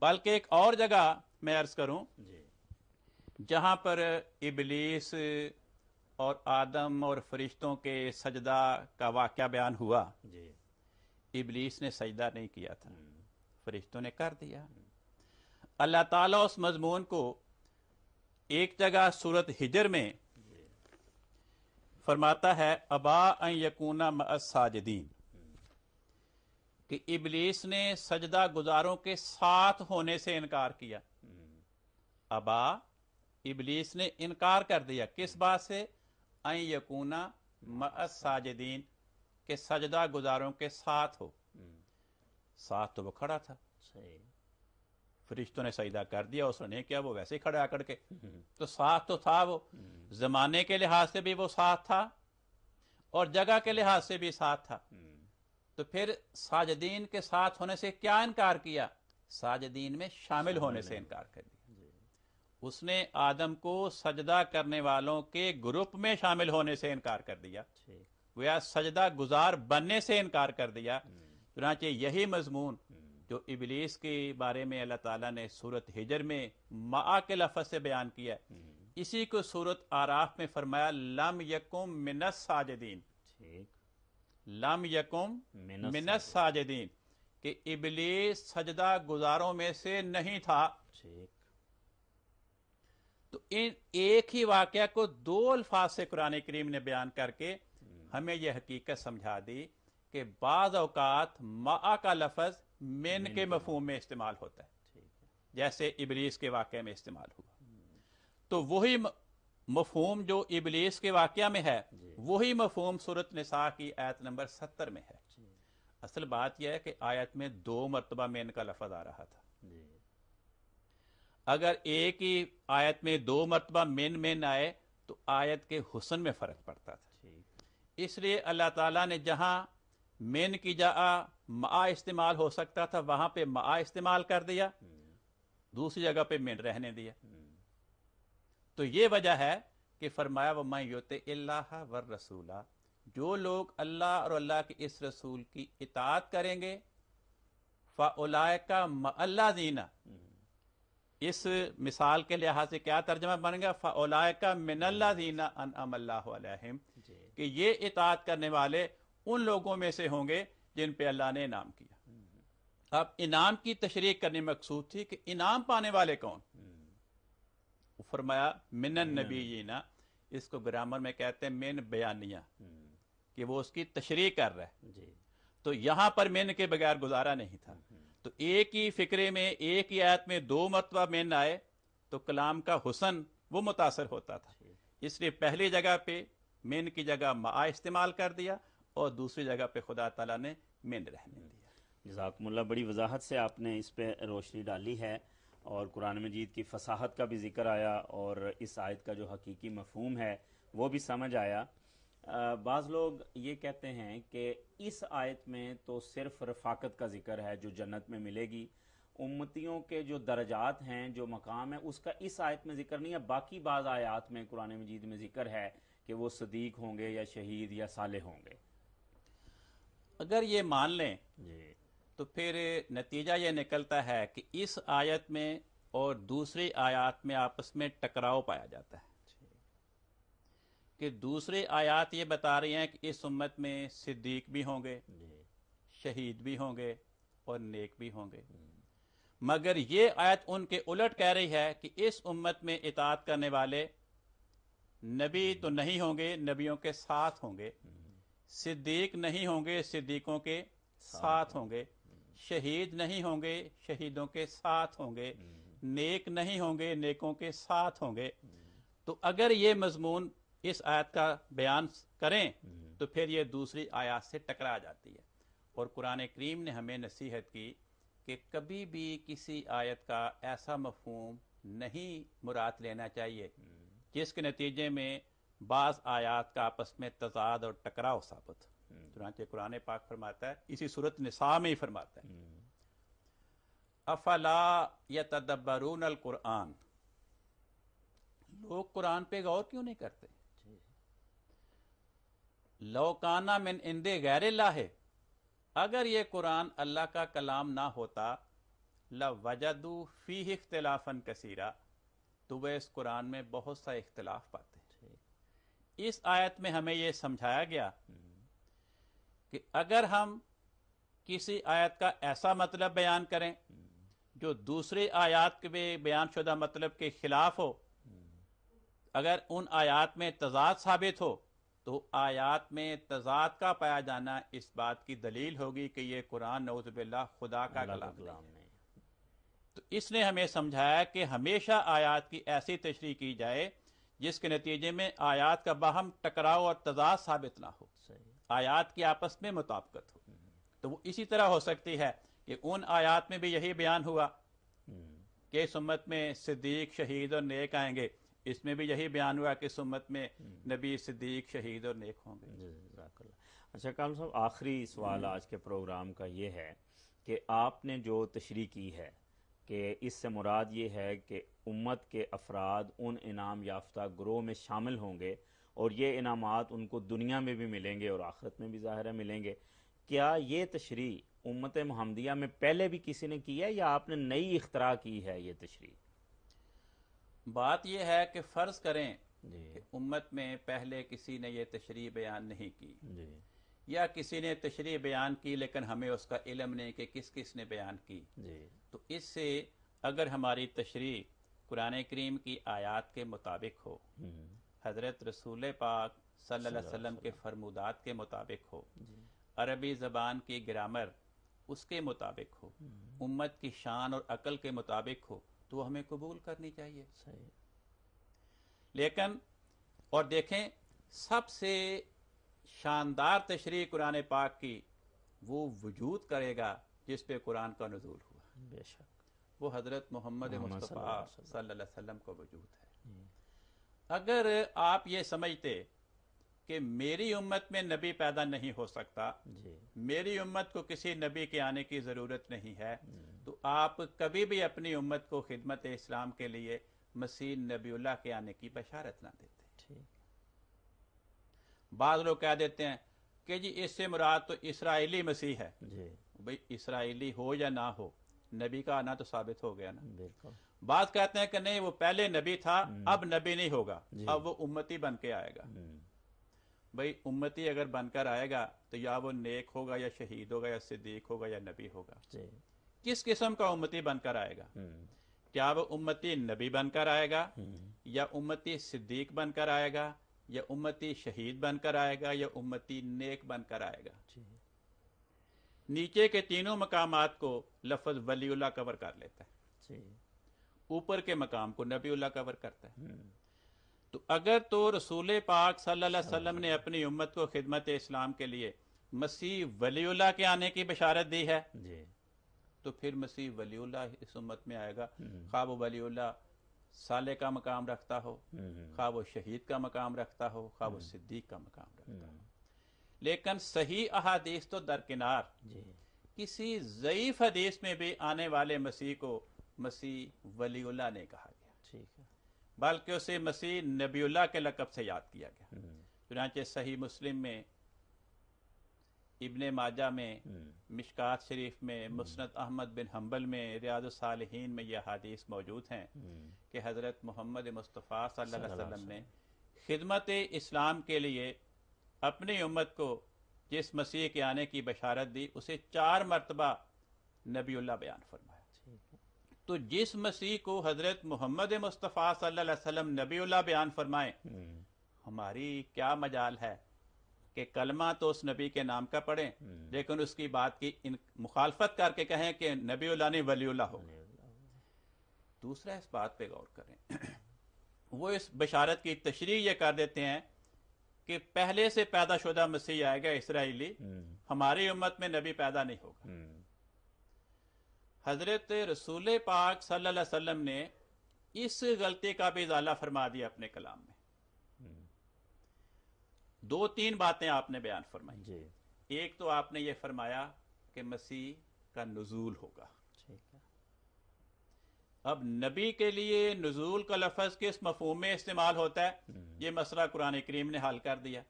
बल्कि एक और जगह मैं अर्ज करूं जहां पर इबलीस और आदम और फरिश्तों के सजदा का वाक़ बयान हुआ इबलीस ने सजदा नहीं किया था हम्म। फरिश्तों ने कर दिया अल्लाह ताला उस मजमून को एक जगह सूरत हिजर में फरमाता है अबा यकूना मसाजदीन कि इबलीस ने सजदा गुजारों के साथ होने से इनकार किया अबा इबलीस ने इनकार कर दिया किस बात से अं यकूना के सजदा गुजारों के साथ हो साथ तो वो खड़ा था फरिश्तों ने सजदा कर दिया उसने क्या वो वैसे ही खड़ा आकड़ के तो साथ तो था वो जमाने के लिहाज से भी वो साथ था और जगह के लिहाज से भी साथ था तो फिर साजदीन के साथ होने से क्या इनकार किया साजदीन में शामिल होने से इनकार कर दिया उसने आदम को सजदा करने वालों के ग्रुप में शामिल होने से इनकार कर दिया वह सजदा गुजार बनने से इनकार कर दिया हम्म। चुनाचे यही मजमून हम्म। जो इबलीस के बारे में अल्लाह ताला ने सूरत हिजर में मा के लफज से बयान किया हम्म। इसी को सूरत आराफ में फरमाया लम यकुम मिनस साजदीन ठीक लम यकुम मिनस साजदीन कि इबलीस सजदा गुजारों में से नहीं था तो इन एक ही वाक्य को दो अल्फाज से कुरान करीम ने बयान करके हम्म। हमें यह हकीकत समझा दी कि बाज अवकात मा का लफज मेन के मफहम में इस्तेमाल होता है जैसे इबलीस के वाक्य में इस्तेमाल हुआ तो वही मफहम जो इबलीस के वाक़ में है वही मफहम सूरत नसा की आयत नंबर सत्तर में है असल बात यह है कि आयत में दो मरतबा मेन का लफज आ रहा था अगर एक ही आयत में दो मरतबा मेन मेन आए तो आयत के हुसन में फर्क पड़ता था इसलिए अल्लाह ताला ने जहां मेन की जा मा इस्तेमाल हो सकता था वहां पे मा इस्तेमाल कर दिया हम्म। दूसरी जगह पे मेन रहने दिया हम्म। तो ये वजह है कि फरमाया मैं योत अल्लाह व रसूला जो लोग अल्लाह और अल्लाह के इस रसूल की इतात करेंगे फ़लायका अल्लाह जीना इस मिसाल के लिहाज से क्या तर्जमा बनेगा फ़लायका मिनल्ला जीना अनअमल्लाम कि ये इतात करने वाले उन लोगों में से होंगे जिन पे अल्लाह ने इनाम किया अब इनाम की तशरीक करने मकसूद थी कि इनाम पाने वाले कौन फरमाया मिनन नबीना इसको ग्रामर में कहते हैं मेन बयानिया हम्म। कि वो उसकी तशरी कर रहा है तो यहां पर मेन के बगैर गुजारा नहीं था हम्म। तो एक ही फिक्रे में एक ही आयत में दो मरतबा मेन आए तो कलाम का हुसन वो मुतासर होता था इसलिए पहली जगह पे मेन की जगह मा इस्तेमाल कर दिया और दूसरी जगह पे खुदा तला ने मेन रहने हम्म। दिया जजाकमुल्ला बड़ी वजाहत से आपने इस पर रोशनी डाली है और कुरान मजीद की फसाहत का भी जिक्र आया और इस आयत का जो हकीकी मफहम है वो भी समझ आया बाज़ लोग ये कहते हैं कि इस आयत में तो सिर्फ रफाकत का जिक्र है जो जन्नत में मिलेगी उम्मतियों के जो दर्जात हैं जो मकाम है उसका इस आयत में जिक्र नहीं है बाकी बाज़ आयात में कुरान मजीद में जिक्र है कि वो सदीक होंगे या शहीद या साले होंगे अगर ये मान लें तो फिर नतीजा यह निकलता है कि इस आयत में और दूसरी आयत में आपस में टकराव पाया जाता है कि दूसरी आयात ये बता रही हैं कि इस उम्मत में सिद्दीक भी होंगे शहीद भी होंगे और नेक भी होंगे मगर ये आयत उनके उलट कह रही है कि इस उम्मत में इतात करने वाले नबी तो नहीं होंगे नबियों के साथ होंगे सिद्दीक नहीं होंगे सिद्दीकों के साथ होंगे शहीद नहीं होंगे शहीदों के साथ होंगे नेक नहीं होंगे नेकों के साथ होंगे तो अगर ये मजमून इस आयत का बयान करें तो फिर ये दूसरी आयत से टकरा जाती है और कुरान करीम ने हमें नसीहत की कि कभी भी किसी आयत का ऐसा मफहम नहीं मुराद लेना चाहिए जिसके नतीजे में बास आयात का आपस में तजाद और टकराव साबित हम्म। चुनाचे कुरान पाक फरमाता है इसी सूरत निसा में ही फरमाता है हम्म। अफला या तदब्बरून अल कुरान लोग कुरान पे गौर क्यों नहीं करते लौकाना मिन इंदे गैर लाहे अगर ये कुरान अल्लाह का कलाम ना होता लवजदू फी इख्तलाफन कसीरा तो वह इस कुरान में बहुत सा इख्तलाफ पाते इस आयत में हमें यह समझाया गया कि अगर हम किसी आयत का ऐसा मतलब बयान करें जो दूसरे आयात के बयान शुदा मतलब के खिलाफ हो अगर उन आयात में तजाद साबित हो तो आयात में तजाद का पाया जाना इस बात की दलील होगी कि यह कुरान नौजबिल्ला खुदा का कलाम है तो इसने हमें समझाया कि हमेशा आयात की ऐसी तशरी की जाए जिसके नतीजे में आयात का बहम टकराव और तजाद साबित ना हो आयात की आपस में मुताबकत हो तो वो इसी तरह हो सकती है कि उन आयात में भी यही बयान हुआ हम्म। कि सुमत में सिद्दीक शहीद और नेक आएंगे इसमें भी यही बयान हुआ कि सुमत में हम्म। नबी सिद्दीक शहीद और नेक होंगे अच्छा काम साहब आखिरी सवाल हम्म। आज के प्रोग्राम का ये है कि आपने जो तशरी की है कि इससे मुराद ये है कि उम्मत के अफराद उन इनाम याफ्ता ग्रोह में शामिल होंगे और ये इनाम उनको दुनिया में भी मिलेंगे और आखरत में भी ज़ाहिर मिलेंगे क्या ये तशरी उम्मत महमदिया में पहले भी किसी ने की है या आपने नई इख्तरा की है ये तशरी बात यह है कि फ़र्ज़ करें कि उम्मत में पहले किसी ने यह तशरी बयान नहीं की या किसी ने तशरी बयान की लेकिन हमें उसका इलम नहीं कि किस किस ने बयान की जी तो इससे अगर हमारी तशरी कुरान करीम की आयात के मुताबिक हो हम्म। हजरत रसूल पाक सल्लम के फरमुदात के मुताबिक हो अरबी ज़बान की ग्रामर उसके मुताबिक हो हम्म। उम्मत की शान और अकल के मुताबिक हो तो हमें कबूल करनी चाहिए सही लेकिन और देखें सबसे शानदार तशरी कुरान पाक की वो वजूद करेगा जिस पे कुरान का नजूल हुआ बेशक वो हजरत मोहम्मद मुस्तफ़ा का वजूद है हम्म। अगर आप ये समझते कि मेरी उम्मत में नबी पैदा नहीं हो सकता मेरी उम्मत को किसी नबी के आने की ज़रूरत नहीं है हम्म। तो आप कभी भी अपनी उम्मत को खिदमत इस्लाम के लिए मसीह नबी के आने की बशारत ना देते बाद लोग कह देते हैं कि जी इससे मुराद तो इसराइली मसीह है भाई इसराइली हो या ना हो नबी का आना तो साबित हो गया ना बिल्कुल बात कहते हैं कि नहीं वो पहले नबी था हम्म। अब नबी नहीं होगा अब वो उम्मती बन के आएगा हम्म। भाई उम्मती अगर बनकर आएगा तो या वो नेक होगा या शहीद होगा या सिद्दीक होगा या नबी होगा किस किस्म का उम्मती बनकर आएगा हम्म। क्या वो उम्मती नबी बनकर आएगा या उम्मती सिद्दीक बनकर आएगा या उम्मती शहीद बनकर आएगा या उम्मती नेक बनकर आएगा नीचे के तीनों मकाम को लफज वलीउल्ला कवर कर लेता है ऊपर के मकाम को नबीउल्ला कवर करता है हम्म। तो अगर तो रसूल पाक सल्लाम ने अपनी उम्मत को खिदमत इस्लाम के लिए मसीह वलीउल्ला के आने की बशारत दी है तो फिर मसीह वलीउल्ला इस उम्मत में आएगा हम्म। खाब वलीउल्ला साले का मकाम रखता हो हम्म, हम्म। खा वो शहीद का मकाम रखता हो खा वो हम्म। सिद्दीक का मकाम रखता हो लेकिन सही अहादीस तो दरकिनार किसी ज़यीफ हदीस में भी आने वाले मसीह को मसीह वलीउल्ला ने कहा गया ठीक है बल्कि उसे मसीह नबीउल्ला के लकब से याद किया गया चुनाचे सही मुस्लिम में इबन माजा में हम्म। मिशकात शरीफ में हम्म। मुस्त अहमद बिन हम्बल में रियाज रियाजसालहन में यह हदीस मौजूद हैं हम्म। कि हज़रत मोहम्मद मुस्तफ़ा सल्लल्लाहु अलैहि वसल्लम ने खिदमत इस्लाम के लिए अपनी उम्मत को जिस मसीह के आने की बशारत दी उसे चार मरतबा नबील्ला बयान फरमाया तो जिस मसीह को हज़रत मोहम्मद मुस्तफ़ा सल्लल्लाहु अलैहि वसल्लम नबील्ला बयान फरमाए हमारी क्या मजाल है कि कलमा तो उस नबी के नाम का पढ़ें हम्म। लेकिन उसकी बात की इन मुखालफत करके कहें कि नबी ने वलीउल्ला हो दूसरा इस बात पे गौर करें वो इस बशारत की तशरी ये कर देते हैं कि पहले से पैदा शुदा मसीह आएगा इसराइली हम्म। हमारी उम्मत में नबी पैदा नहीं होगा हम्म। हजरत रसूल पाक सल्लल्लाहु अलैहि वसल्लम ने इस गलती का भी इजाला फरमा दिया अपने कलाम में दो तीन बातें आपने बयान फरमाई जी एक तो आपने ये फरमाया कि मसीह का नजूल होगा ठीक है अब नबी के लिए नजूल का लफज किस मफहम में इस्तेमाल होता है हम्म। ये मसला कुरान करीम ने हल कर दिया